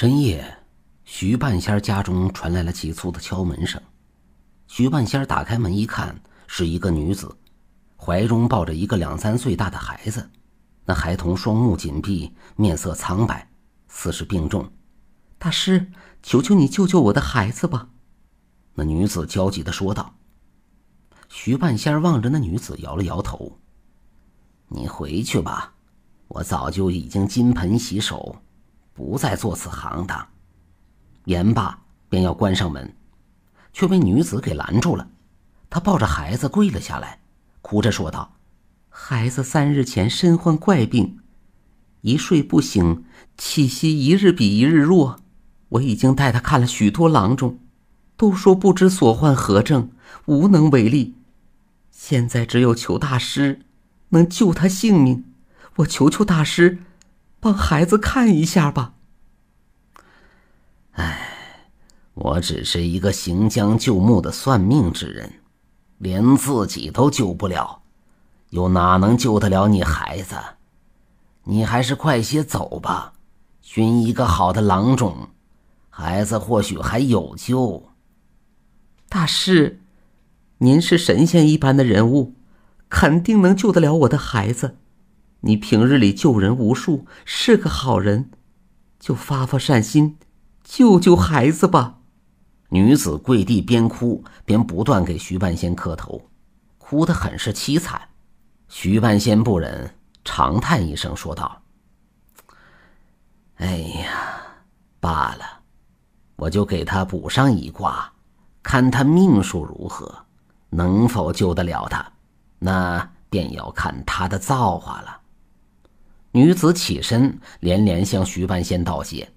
深夜，徐半仙家中传来了急促的敲门声。徐半仙打开门一看，是一个女子，怀中抱着一个两三岁大的孩子。那孩童双目紧闭，面色苍白，似是病重。大师，求求你救救我的孩子吧！那女子焦急地说道。徐半仙望着那女子摇了摇头：“你回去吧，我早就已经金盆洗手。”不再做此行当。言罢，便要关上门，却被女子给拦住了。她抱着孩子跪了下来，哭着说道：“孩子三日前身患怪病，一睡不醒，气息一日比一日弱。我已经带他看了许多郎中，都说不知所患何症，无能为力。现在只有求大师能救他性命，我求求大师。”帮孩子看一下吧。唉，我只是一个行将就木的算命之人，连自己都救不了，又哪能救得了你孩子？你还是快些走吧，寻一个好的郎中，孩子或许还有救。大师，您是神仙一般的人物，肯定能救得了我的孩子。你平日里救人无数，是个好人，就发发善心，救救孩子吧。女子跪地边哭边不断给徐半仙磕头，哭得很是凄惨。徐半仙不忍，长叹一声说道：“哎呀，罢了，我就给他补上一卦，看他命数如何，能否救得了他？那便要看他的造化了。”女子起身，连连向徐半仙道谢。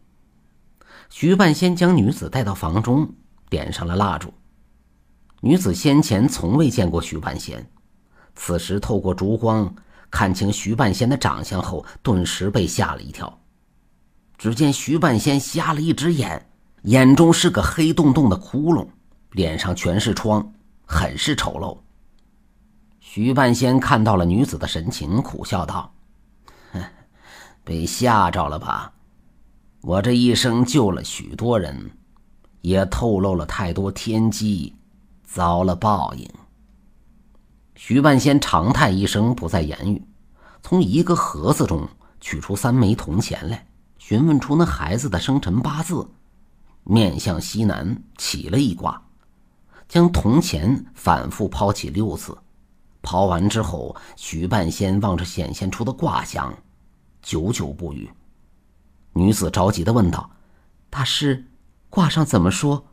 徐半仙将女子带到房中，点上了蜡烛。女子先前从未见过徐半仙，此时透过烛光看清徐半仙的长相后，顿时被吓了一跳。只见徐半仙瞎了一只眼，眼中是个黑洞洞的窟窿，脸上全是疮，很是丑陋。徐半仙看到了女子的神情，苦笑道。被吓着了吧？我这一生救了许多人，也透露了太多天机，遭了报应。徐半仙长叹一声，不再言语，从一个盒子中取出三枚铜钱来，询问出那孩子的生辰八字，面向西南起了一卦，将铜钱反复抛起六次。刨完之后，徐半仙望着显现出的卦象，久久不语。女子着急的问道：“大师，卦上怎么说？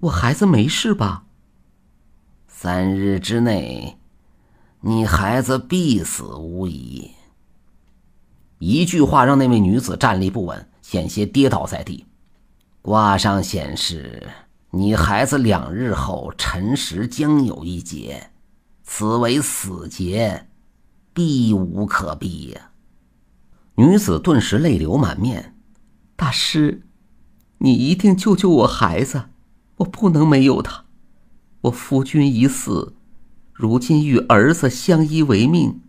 我孩子没事吧？”“三日之内，你孩子必死无疑。”一句话让那位女子站立不稳，险些跌倒在地。卦上显示，你孩子两日后辰时将有一劫。此为死劫，避无可避呀！女子顿时泪流满面：“大师，你一定救救我孩子！我不能没有他！我夫君已死，如今与儿子相依为命，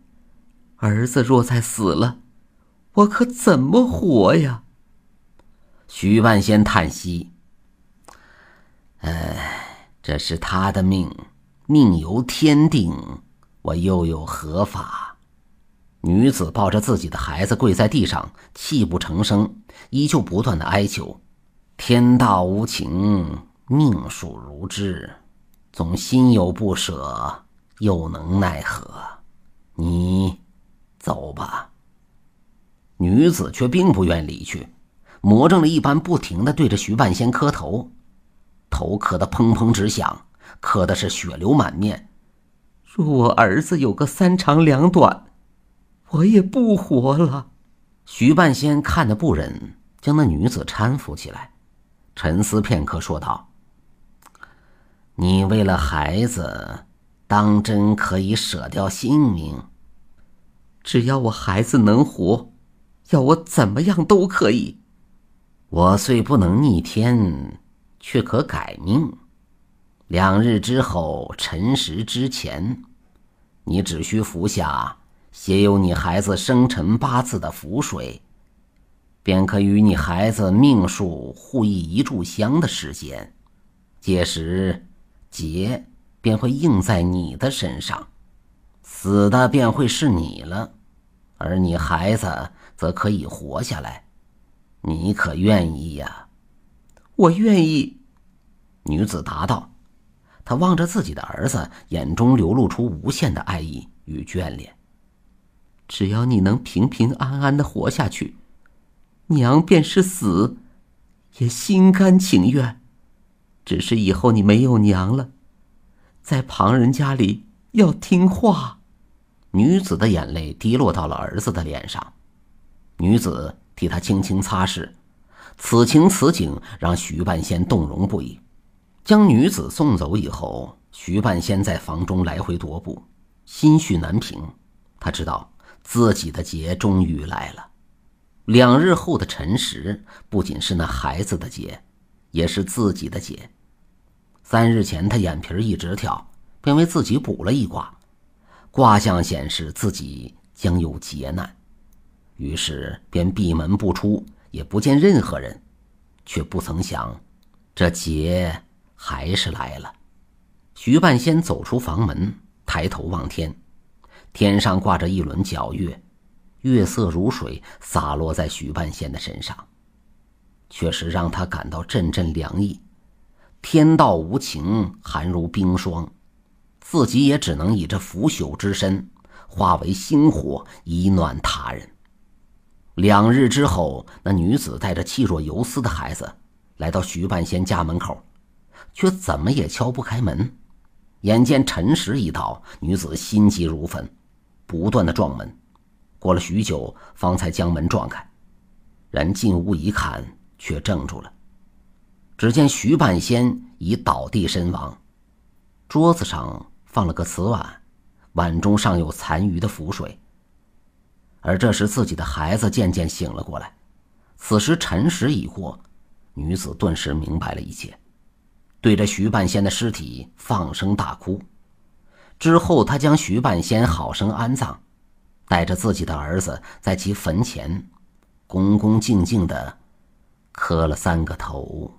儿子若再死了，我可怎么活呀？”徐半仙叹息：“哎，这是他的命。”命由天定，我又有何法？女子抱着自己的孩子跪在地上，泣不成声，依旧不断的哀求。天道无情，命数如织，总心有不舍，又能奈何？你走吧。女子却并不愿离去，魔怔了一般，不停的对着徐半仙磕头，头磕得砰砰直响。磕的是血流满面，若我儿子有个三长两短，我也不活了。徐半仙看得不忍，将那女子搀扶起来，沉思片刻，说道：“你为了孩子，当真可以舍掉性命？只要我孩子能活，要我怎么样都可以。我虽不能逆天，却可改命。”两日之后辰时之前，你只需服下写有你孩子生辰八字的符水，便可与你孩子命数互易一炷香的时间。届时，劫便会应在你的身上，死的便会是你了，而你孩子则可以活下来。你可愿意呀？我愿意。女子答道。他望着自己的儿子，眼中流露出无限的爱意与眷恋。只要你能平平安安的活下去，娘便是死，也心甘情愿。只是以后你没有娘了，在旁人家里要听话。女子的眼泪滴落到了儿子的脸上，女子替他轻轻擦拭。此情此景，让徐半仙动容不已。将女子送走以后，徐半仙在房中来回踱步，心绪难平。他知道自己的劫终于来了。两日后的辰时，不仅是那孩子的劫，也是自己的劫。三日前，他眼皮一直跳，便为自己卜了一卦，卦象显示自己将有劫难，于是便闭门不出，也不见任何人，却不曾想，这劫。还是来了，徐半仙走出房门，抬头望天，天上挂着一轮皎月，月色如水，洒落在徐半仙的身上，却是让他感到阵阵凉意。天道无情，寒如冰霜，自己也只能以这腐朽之身，化为星火，以暖他人。两日之后，那女子带着气若游丝的孩子，来到徐半仙家门口。却怎么也敲不开门，眼见辰时已到，女子心急如焚，不断的撞门。过了许久，方才将门撞开，然进屋一看，却怔住了。只见徐半仙已倒地身亡，桌子上放了个瓷碗，碗中尚有残余的浮水。而这时，自己的孩子渐渐醒了过来。此时辰时已过，女子顿时明白了一切。对着徐半仙的尸体放声大哭，之后他将徐半仙好生安葬，带着自己的儿子在其坟前，恭恭敬敬地，磕了三个头。